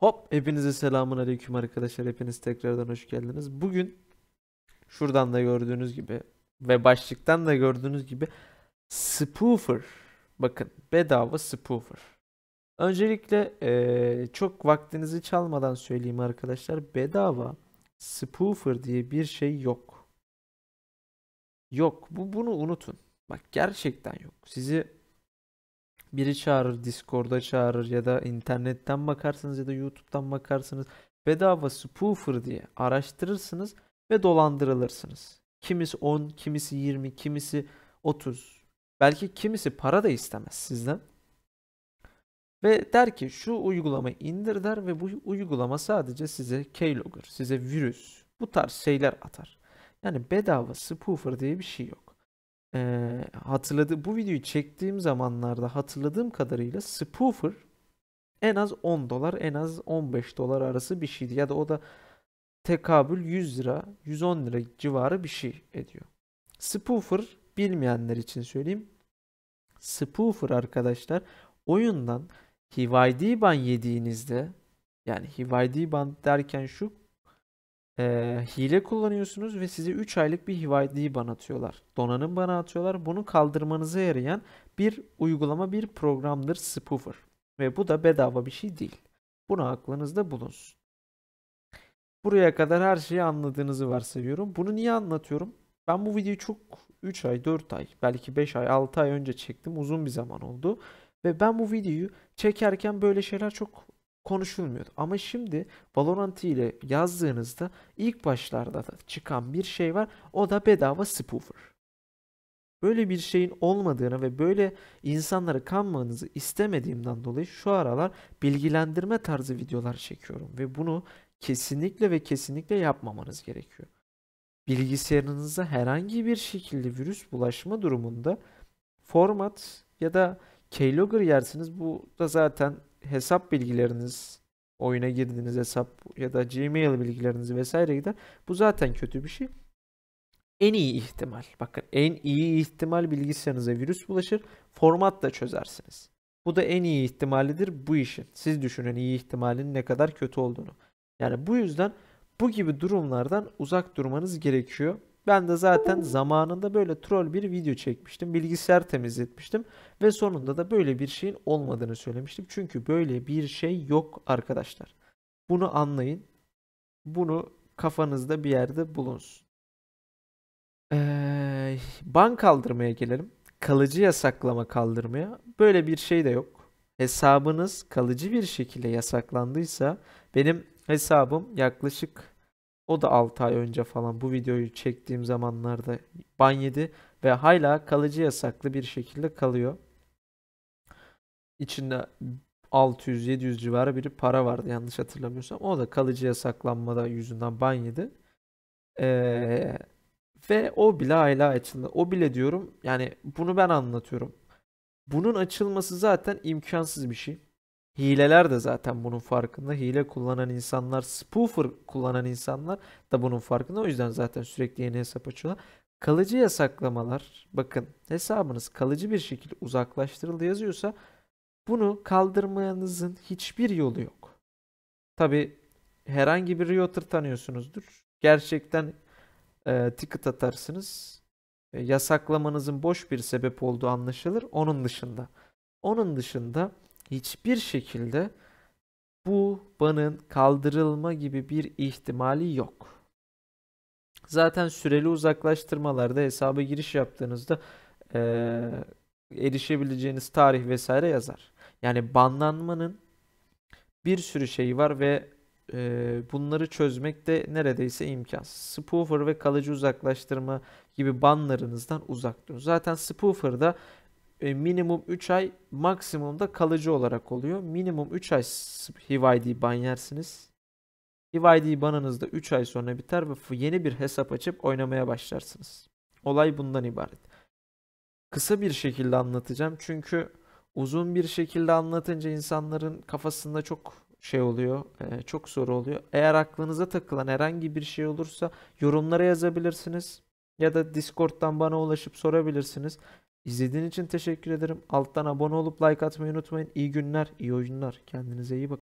Hop hepinize selamun aleyküm arkadaşlar. Hepiniz tekrardan hoş geldiniz. Bugün şuradan da gördüğünüz gibi ve başlıktan da gördüğünüz gibi spoofer. Bakın bedava spoofer. Öncelikle ee, çok vaktinizi çalmadan söyleyeyim arkadaşlar. Bedava spoofer diye bir şey yok. Yok bu bunu unutun. Bak gerçekten yok. Sizi biri çağırır, Discord'a çağırır ya da internetten bakarsınız ya da YouTube'dan bakarsınız. Bedava spoofer diye araştırırsınız ve dolandırılırsınız. Kimisi 10, kimisi 20, kimisi 30. Belki kimisi para da istemez sizden. Ve der ki şu uygulamayı indir der ve bu uygulama sadece size keylogger, size virüs, bu tarz şeyler atar. Yani bedava spoofer diye bir şey yok e, hatırladı bu videoyu çektiğim zamanlarda hatırladığım kadarıyla spoofer en az 10 dolar en az 15 dolar arası bir şeydi ya da o da tekabül 100 lira 110 lira civarı bir şey ediyor. Spoofer bilmeyenler için söyleyeyim. Spoofer arkadaşlar oyundan HiViD ban yediğinizde yani HiViD ban derken şu e, hile kullanıyorsunuz ve size 3 aylık bir hivaydi ban atıyorlar. Donanım bana atıyorlar. Bunu kaldırmanıza yarayan bir uygulama, bir programdır Spoofer. Ve bu da bedava bir şey değil. Bunu aklınızda bulunsun. Buraya kadar her şeyi anladığınızı varsayıyorum. Bunu niye anlatıyorum? Ben bu videoyu çok 3 ay, 4 ay, belki 5 ay, 6 ay önce çektim. Uzun bir zaman oldu. Ve ben bu videoyu çekerken böyle şeyler çok konuşulmuyordu. Ama şimdi Valorant ile yazdığınızda ilk başlarda da çıkan bir şey var. O da bedava spoofer. Böyle bir şeyin olmadığını ve böyle insanlara kanmanızı istemediğimden dolayı şu aralar bilgilendirme tarzı videolar çekiyorum ve bunu kesinlikle ve kesinlikle yapmamanız gerekiyor. Bilgisayarınıza herhangi bir şekilde virüs bulaşma durumunda format ya da keylogger yersiniz. Bu da zaten hesap bilgileriniz oyuna girdiğiniz hesap ya da Gmail bilgilerinizi vesaire gider. Bu zaten kötü bir şey. En iyi ihtimal. Bakın en iyi ihtimal bilgisayarınıza virüs bulaşır. Format da çözersiniz. Bu da en iyi ihtimalidir bu işin. Siz düşünün iyi ihtimalin ne kadar kötü olduğunu. Yani bu yüzden bu gibi durumlardan uzak durmanız gerekiyor. Ben de zaten zamanında böyle troll bir video çekmiştim. Bilgisayar temizletmiştim. Ve sonunda da böyle bir şeyin olmadığını söylemiştim. Çünkü böyle bir şey yok arkadaşlar. Bunu anlayın. Bunu kafanızda bir yerde bulunsun. Ee, ban kaldırmaya gelelim. Kalıcı yasaklama kaldırmaya. Böyle bir şey de yok hesabınız kalıcı bir şekilde yasaklandıysa benim hesabım yaklaşık o da 6 ay önce falan bu videoyu çektiğim zamanlarda ban yedi ve hala kalıcı yasaklı bir şekilde kalıyor. İçinde 600-700 civarı bir para vardı yanlış hatırlamıyorsam. O da kalıcı yasaklanmada yüzünden ban yedi. Ee, ve o bile hala açıldı. O bile diyorum yani bunu ben anlatıyorum. Bunun açılması zaten imkansız bir şey. Hileler de zaten bunun farkında. Hile kullanan insanlar, spoofer kullanan insanlar da bunun farkında. O yüzden zaten sürekli yeni hesap açıyorlar. Kalıcı yasaklamalar, bakın hesabınız kalıcı bir şekilde uzaklaştırıldı yazıyorsa bunu kaldırmanızın hiçbir yolu yok. Tabi herhangi bir router tanıyorsunuzdur. Gerçekten e, ticket atarsınız. E, yasaklamanızın boş bir sebep olduğu anlaşılır. Onun dışında. Onun dışında hiçbir şekilde bu banın kaldırılma gibi bir ihtimali yok. Zaten süreli uzaklaştırmalarda hesaba giriş yaptığınızda e, erişebileceğiniz tarih vesaire yazar. Yani banlanmanın bir sürü şeyi var ve e, bunları çözmek de neredeyse imkansız. Spoofer ve kalıcı uzaklaştırma gibi banlarınızdan uzak durun. Zaten Spoofer'da e, minimum 3 ay maksimumda kalıcı olarak oluyor. Minimum 3 ay HIVID ban yersiniz. HIVID banınız da 3 ay sonra biter ve yeni bir hesap açıp oynamaya başlarsınız. Olay bundan ibaret. Kısa bir şekilde anlatacağım çünkü uzun bir şekilde anlatınca insanların kafasında çok şey oluyor, e, çok soru oluyor. Eğer aklınıza takılan herhangi bir şey olursa yorumlara yazabilirsiniz ya da Discord'dan bana ulaşıp sorabilirsiniz. İzlediğiniz için teşekkür ederim. Alttan abone olup like atmayı unutmayın. İyi günler, iyi oyunlar. Kendinize iyi bakın.